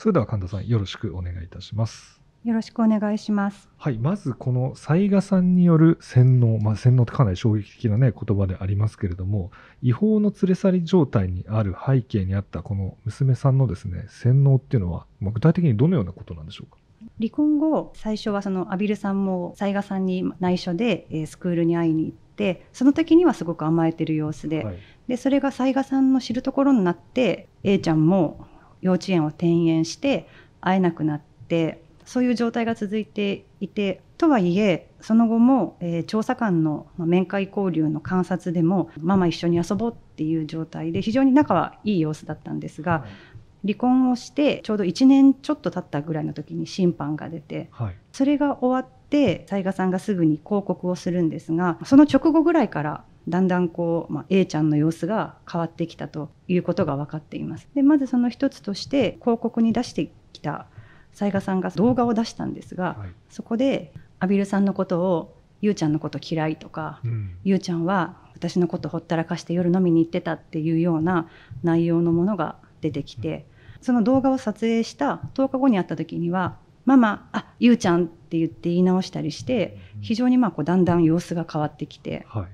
それでは神田さん、よろしくお願いいたします。よろしくお願いします。はい、まずこの雑賀さんによる洗脳、まあ、洗脳ってかなり衝撃的な、ね、言葉でありますけれども、違法の連れ去り状態にある背景にあったこの娘さんのですね洗脳っていうのは、まあ、具体的にどのようなことなんでしょうか。離婚後、最初はそのアビルさんも雑賀さんに内緒で、えー、スクールに会いに行って、その時にはすごく甘えてる様子で、はい、でそれが雑賀さんの知るところになって、A ちゃんも幼稚園を転園して会えなくなってそういう状態が続いていてとはいえその後も、えー、調査官の面会交流の観察でもママ一緒に遊ぼうっていう状態で非常に仲はいい様子だったんですが、はい、離婚をしてちょうど1年ちょっと経ったぐらいの時に審判が出て、はい、それが終わって雑賀さんがすぐに広告をするんですがその直後ぐらいからだんだんこう、まあ、A ちゃんの様子が変わってきたということが分かっています。でまずその一つとして広告に出してきた雑賀さんが動画を出したんですが、はい、そこで阿比さんのことを「ゆうちゃんのこと嫌い」とか、うん、ゆうちゃんは私のことほったらかして夜飲みに行ってた」っていうような内容のものが出てきて、うん、その動画を撮影した10日後に会った時には「ママあゆうちゃん」って言って言い直したりして、非常にまあこうだんだん様子が変わってきて、はい、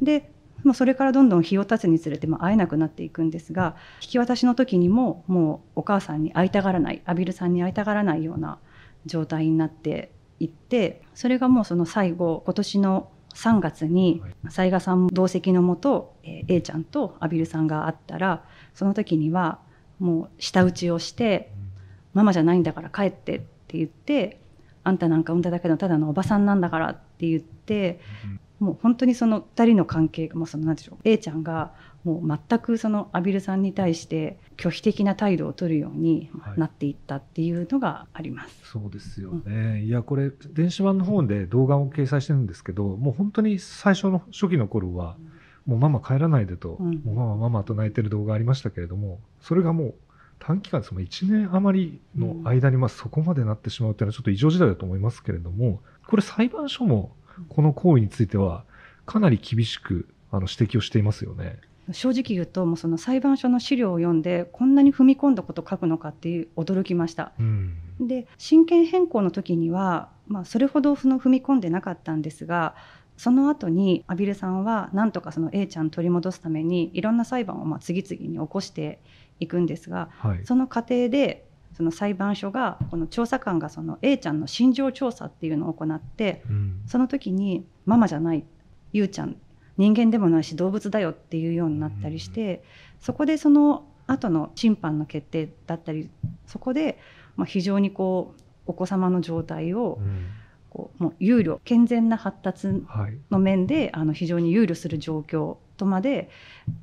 でもうそれからどんどん日を経つにつれて会えなくなっていくんですが引き渡しの時にももうお母さんに会いたがらないアビルさんに会いたがらないような状態になっていってそれがもうその最後今年の3月に雑賀さん同席のもと、え A ちゃんとアビルさんが会ったらその時にはもう舌打ちをして「ママじゃないんだから帰って」って言って「あんたなんか産んだだけのただのおばさんなんだから」って言って、もう本当にその2人の関係が、もうその何でしょう A ちゃんがもう全くそのアビルさんに対して拒否的な態度を取るようになっていったっていうのがあります、はい、そうですよね、うん、いやこれ電子版の方で動画を掲載してるんですけどもう本当に最初の初期の頃は、もうママ帰らないでと、うん、もうママママと泣いてる動画ありましたけれどもそれがもう短期間その1年余りの間にまあそこまでなってしまうというのはちょっと異常事態だと思いますけれどもこれ裁判所もこの行為については、かなり厳しくあの指摘をしていますよね。正直言うともうその裁判所の資料を読んでこんなに踏み込んだこと書くのかっていう驚きました。うん、で親権変更の時には、まあ、それほどその踏み込んでなかったんですがその後に畔蒜さんはなんとかその A ちゃん取り戻すためにいろんな裁判をまあ次々に起こしていくんですが、はい、その過程でその裁判所がこの調査官がその A ちゃんの心情調査っていうのを行って、うん、その時に「ママじゃないゆうちゃん人間でもないし動物だよ」っていうようになったりして、うん、そこでその後の審判の決定だったりそこでま非常にこうお子様の状態を、こうもう憂慮健全な発達の面で、あの非常に憂慮する状況とまで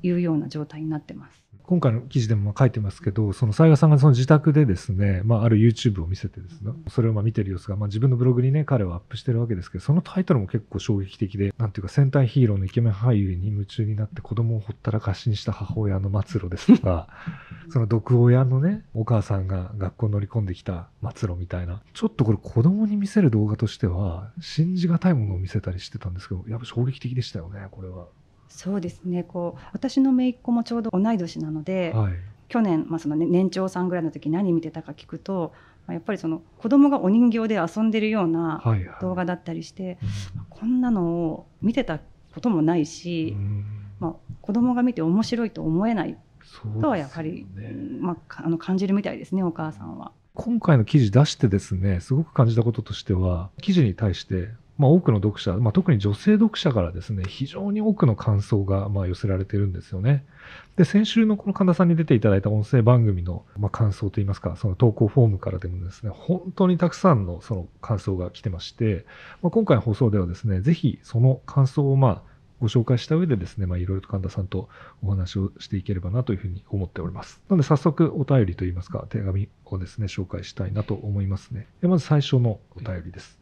いうような状態になってます。今回の記事でも書いてますけど、その雑賀さんがその自宅でですね、まあ、ある YouTube を見せてですね、それをまあ見てる様子が、まあ、自分のブログにね、彼はアップしてるわけですけど、そのタイトルも結構衝撃的で、なんていうか戦隊ヒーローのイケメン俳優に夢中になって子供をほったらかしにした母親の末路ですとか、その毒親のね、お母さんが学校に乗り込んできた末路みたいな、ちょっとこれ子供に見せる動画としては、信じがたいものを見せたりしてたんですけど、やっぱ衝撃的でしたよね、これは。そうですねこう私の姪っ子もちょうど同い年なので、はい、去年、まあ、その年長さんぐらいの時何見てたか聞くとやっぱりその子供がお人形で遊んでるような動画だったりして、はいはいうん、こんなのを見てたこともないし、うん、まあ、子供が見て面白いと思えないとはやはり、ね、まあ、あの感じるみたいですねお母さんは。今回の記事出してですねすごく感じたこととしては記事に対してまあ、多くの読者、まあ、特に女性読者からですね、非常に多くの感想がまあ寄せられてるんですよね。で、先週のこの神田さんに出ていただいた音声番組のまあ感想といいますか、その投稿フォームからでもですね、本当にたくさんのその感想が来てまして、まあ、今回の放送ではですね、ぜひその感想をまあご紹介した上でですね、まいろいろと神田さんとお話をしていければなというふうに思っております。なので早速お便りといいますか、手紙をですね、紹介したいなと思いますね。でまず最初のお便りです。